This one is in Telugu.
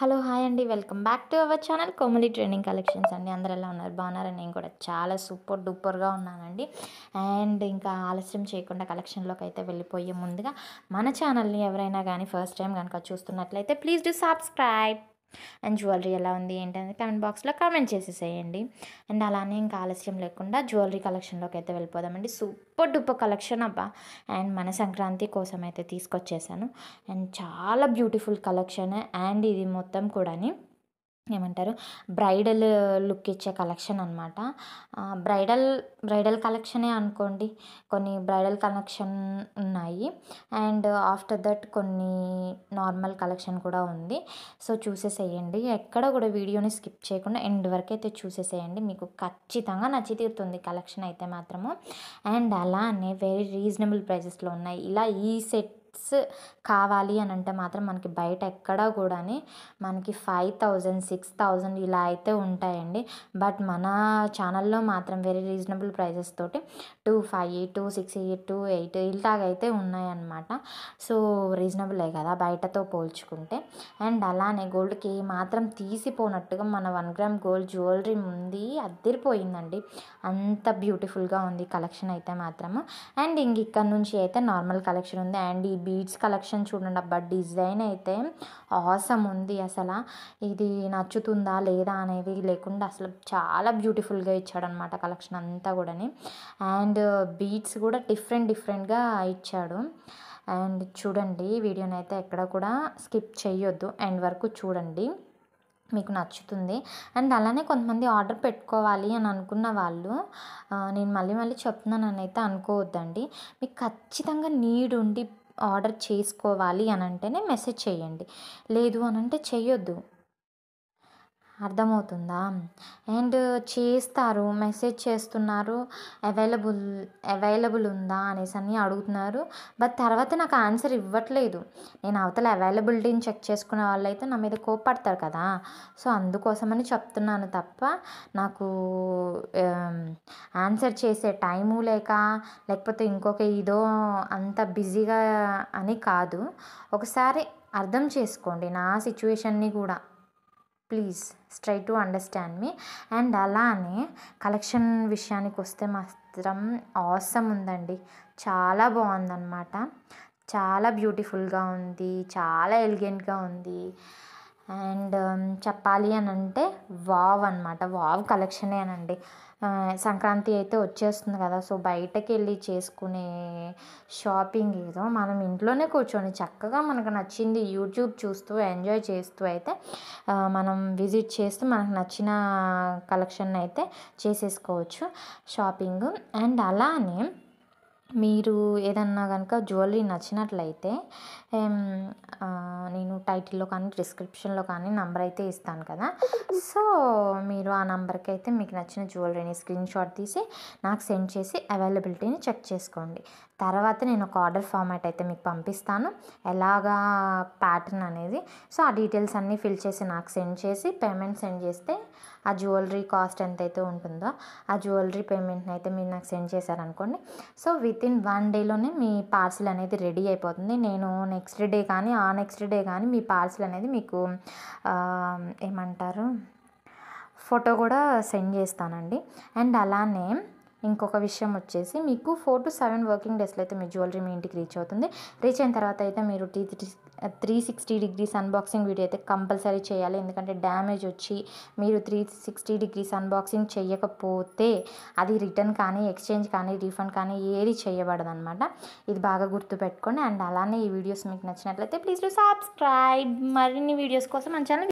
హలో హాయ్ అండి welcome back to our channel Komali trending collections అండి అందరు ఎలా ఉన్నారు బాగున్నారని నేను కూడా చాలా సూపర్ డూపర్గా ఉన్నానండి అండ్ ఇంకా ఆలస్యం చేయకుండా కలెక్షన్లోకి అయితే వెళ్ళిపోయే ముందుగా మన ఛానల్ని ఎవరైనా కానీ ఫస్ట్ టైం కనుక చూస్తున్నట్లయితే please do subscribe and jewellery ఎలా ఉంది ఏంటనేది కామెంట్ బాక్స్లో కామెంట్ చేసేసేయండి అండ్ అలానే ఇంకా ఆలస్యం లేకుండా జ్యువెలరీ కలెక్షన్లోకి అయితే వెళ్ళిపోదామండి సూపర్ డూపర్ కలెక్షన్ అబ్బా అండ్ మన సంక్రాంతి కోసం అయితే తీసుకొచ్చేసాను అండ్ చాలా బ్యూటిఫుల్ కలెక్షన్ అండ్ ఇది మొత్తం కూడాని ఏమంటారు బ్రైడల్ లుక్ ఇచ్చే కలెక్షన్ అనమాట బ్రైడల్ బ్రైడల్ కలెక్షనే అనుకోండి కొన్ని బ్రైడల్ కలెక్షన్ ఉన్నాయి అండ్ ఆఫ్టర్ దట్ కొన్ని నార్మల్ కలెక్షన్ కూడా ఉంది సో చూసేసేయండి ఎక్కడ కూడా వీడియోని స్కిప్ చేయకుండా ఎండ్ వరకు అయితే చూసేసేయండి మీకు ఖచ్చితంగా నచ్చి తీరుతుంది కలెక్షన్ అయితే మాత్రము అండ్ అలానే వెరీ రీజనబుల్ ప్రైజెస్లో ఉన్నాయి ఇలా ఈ సెట్ సెట్స్ కావాలి అని అంటే మాత్రం మనకి బయట ఎక్కడా కూడా మనకి ఫైవ్ థౌజండ్ సిక్స్ థౌజండ్ ఇలా అయితే ఉంటాయండి బట్ మన ఛానల్లో మాత్రం వెరీ రీజనబుల్ ప్రైజెస్ తోటి two five two six two eight ఇలాగైతే ఉన్నాయన్నమాట సో రీజనబులే కదా బయటతో పోల్చుకుంటే అండ్ అలానే గోల్డ్కి మాత్రం తీసిపోనట్టుగా మన వన్ గ్రామ్ గోల్డ్ జ్యువెలరీ ఉంది అద్దరిపోయిందండి అంత బ్యూటిఫుల్గా ఉంది కలెక్షన్ అయితే మాత్రము అండ్ ఇంక ఇక్కడ నుంచి అయితే నార్మల్ కలెక్షన్ ఉంది అండ్ ఈ బీడ్స్ కలెక్షన్ చూడండి అబ్బా డిజైన్ అయితే ఆసం ఉంది అసలు ఇది నచ్చుతుందా లేదా అనేది లేకుండా అసలు చాలా బ్యూటిఫుల్గా ఇచ్చాడనమాట కలెక్షన్ అంతా కూడాని అండ్ బీడ్స్ కూడా డిఫరెంట్ డిఫరెంట్గా ఇచ్చాడు అండ్ చూడండి వీడియోని అయితే ఎక్కడ కూడా స్కిప్ చేయొద్దు ఎండ్ వరకు చూడండి మీకు నచ్చుతుంది అండ్ అలానే కొంతమంది ఆర్డర్ పెట్టుకోవాలి అని అనుకున్న వాళ్ళు నేను మళ్ళీ మళ్ళీ చెప్తున్నానని అయితే అనుకోవద్దండి మీకు ఖచ్చితంగా నీడ్ ఉండి ఆర్డర్ చేసుకోవాలి అని అంటేనే మెసేజ్ చేయండి లేదు అని అంటే చేయొద్దు అర్థమవుతుందా అండ్ చేస్తారు మెసేజ్ చేస్తున్నారు అవైలబుల్ అవైలబుల్ ఉందా అనేసి అని అడుగుతున్నారు బట్ తర్వాత నాకు ఆన్సర్ ఇవ్వట్లేదు నేను అవతల అవైలబిలిటీని చెక్ చేసుకునే అయితే నా మీద కోప్పడతారు కదా సో అందుకోసమని చెప్తున్నాను తప్ప నాకు ఆన్సర్ చేసే టైము లేక లేకపోతే ఇంకొక ఇదో అంత బిజీగా అని కాదు ఒకసారి అర్థం చేసుకోండి నా సిచ్యువేషన్ని కూడా please try to understand me and అలానే కలెక్షన్ విషయానికి వస్తే మాత్రం ఆసమ్ ఉందండి చాలా బాగుందన్నమాట చాలా బ్యూటిఫుల్గా ఉంది చాలా ఎలిగెంట్గా ఉంది అండ్ చెప్పాలి అని అంటే వావ్ అనమాట వావ్ అనండి సంక్రాంతి అయితే వచ్చేస్తుంది కదా సో బయటకు వెళ్ళి చేసుకునే షాపింగ్ ఏదో మనం ఇంట్లోనే కూర్చొని చక్కగా మనకు నచ్చింది యూట్యూబ్ చూస్తూ ఎంజాయ్ చేస్తూ అయితే మనం విజిట్ చేస్తూ మనకు నచ్చిన కలెక్షన్ అయితే చేసేసుకోవచ్చు షాపింగ్ అండ్ అలానే మీరు ఏదన్నా కనుక జ్యువెలరీ నచ్చినట్లయితే నేను టైటిల్లో కానీ డిస్క్రిప్షన్లో కానీ నెంబర్ అయితే ఇస్తాను కదా సో మీరు ఆ నెంబర్కి అయితే మీకు నచ్చిన జ్యువెలరీని స్క్రీన్షాట్ తీసి నాకు సెండ్ చేసి అవైలబిలిటీని చెక్ చేసుకోండి తర్వాత నేను ఒక ఆర్డర్ ఫార్మాట్ అయితే మీకు పంపిస్తాను ఎలాగా ప్యాటర్న్ అనేది సో ఆ డీటెయిల్స్ అన్నీ ఫిల్ చేసి నాకు సెండ్ చేసి పేమెంట్ సెండ్ చేస్తే ఆ జ్యువెలరీ కాస్ట్ ఎంతైతే ఉంటుందో ఆ జ్యువెలరీ పేమెంట్ని అయితే మీరు నాకు సెండ్ చేశారనుకోండి సో విత్ ఇన్ వన్ డేలోనే మీ పార్సిల్ అనేది రెడీ అయిపోతుంది నేను నెక్స్ట్ డే కానీ ఆ నెక్స్ట్ డే కానీ మీ పార్సిల్ అనేది మీకు ఏమంటారు ఫోటో కూడా సెండ్ చేస్తానండి అండ్ అలానే ఇంకొక విషయం వచ్చేసి మీకు ఫోర్ టు సెవెన్ వర్కింగ్ డేస్లో అయితే మీ జ్యువెలరీ మీ ఇంటికి రీచ్ అవుతుంది రీచ్ అయిన తర్వాత అయితే మీరు టీ three sixty degrees unboxing video అయితే కంపల్సరీ చేయాలి ఎందుకంటే డ్యామేజ్ వచ్చి మీరు త్రీ సిక్స్టీ డిగ్రీస్ అన్బాక్సింగ్ చేయకపోతే అది రిటర్న్ కానీ ఎక్స్చేంజ్ కానీ రీఫండ్ కానీ ఏది చేయబడదు అనమాట ఇది బాగా గుర్తుపెట్టుకోండి అండ్ అలానే ఈ వీడియోస్ మీకు నచ్చినట్లయితే ప్లీజ్ డూ సబ్స్క్రైబ్ మరిన్ని వీడియోస్ కోసం మన ఛానల్